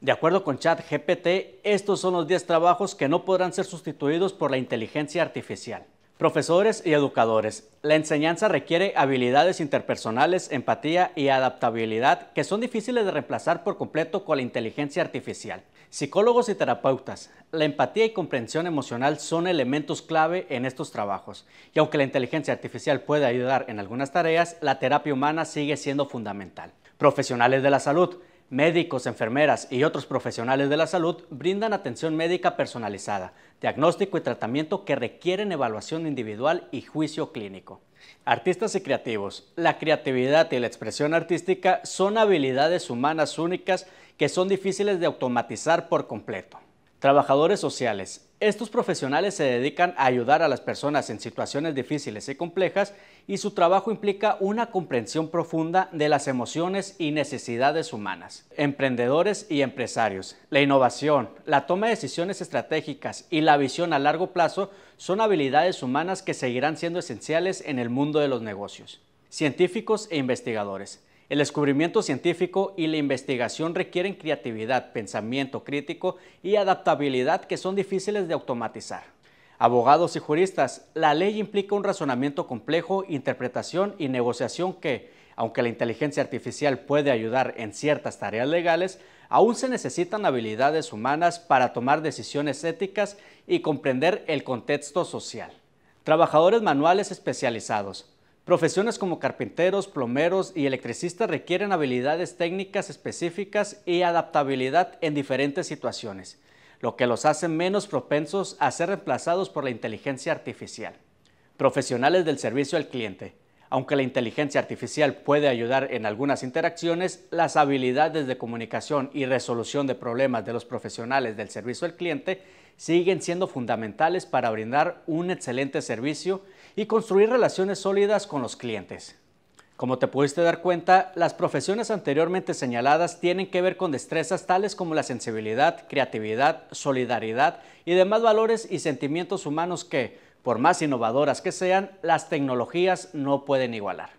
De acuerdo con ChatGPT, estos son los 10 trabajos que no podrán ser sustituidos por la inteligencia artificial. Profesores y educadores, la enseñanza requiere habilidades interpersonales, empatía y adaptabilidad que son difíciles de reemplazar por completo con la inteligencia artificial. Psicólogos y terapeutas, la empatía y comprensión emocional son elementos clave en estos trabajos. Y aunque la inteligencia artificial puede ayudar en algunas tareas, la terapia humana sigue siendo fundamental. Profesionales de la salud, Médicos, enfermeras y otros profesionales de la salud brindan atención médica personalizada, diagnóstico y tratamiento que requieren evaluación individual y juicio clínico. Artistas y creativos. La creatividad y la expresión artística son habilidades humanas únicas que son difíciles de automatizar por completo. Trabajadores sociales. Estos profesionales se dedican a ayudar a las personas en situaciones difíciles y complejas y su trabajo implica una comprensión profunda de las emociones y necesidades humanas. Emprendedores y empresarios, la innovación, la toma de decisiones estratégicas y la visión a largo plazo son habilidades humanas que seguirán siendo esenciales en el mundo de los negocios. Científicos e investigadores. El descubrimiento científico y la investigación requieren creatividad, pensamiento crítico y adaptabilidad que son difíciles de automatizar. Abogados y juristas, la ley implica un razonamiento complejo, interpretación y negociación que, aunque la inteligencia artificial puede ayudar en ciertas tareas legales, aún se necesitan habilidades humanas para tomar decisiones éticas y comprender el contexto social. Trabajadores manuales especializados, Profesiones como carpinteros, plomeros y electricistas requieren habilidades técnicas específicas y adaptabilidad en diferentes situaciones, lo que los hace menos propensos a ser reemplazados por la inteligencia artificial. Profesionales del servicio al cliente, aunque la inteligencia artificial puede ayudar en algunas interacciones, las habilidades de comunicación y resolución de problemas de los profesionales del servicio al cliente siguen siendo fundamentales para brindar un excelente servicio y construir relaciones sólidas con los clientes. Como te pudiste dar cuenta, las profesiones anteriormente señaladas tienen que ver con destrezas tales como la sensibilidad, creatividad, solidaridad y demás valores y sentimientos humanos que, por más innovadoras que sean, las tecnologías no pueden igualar.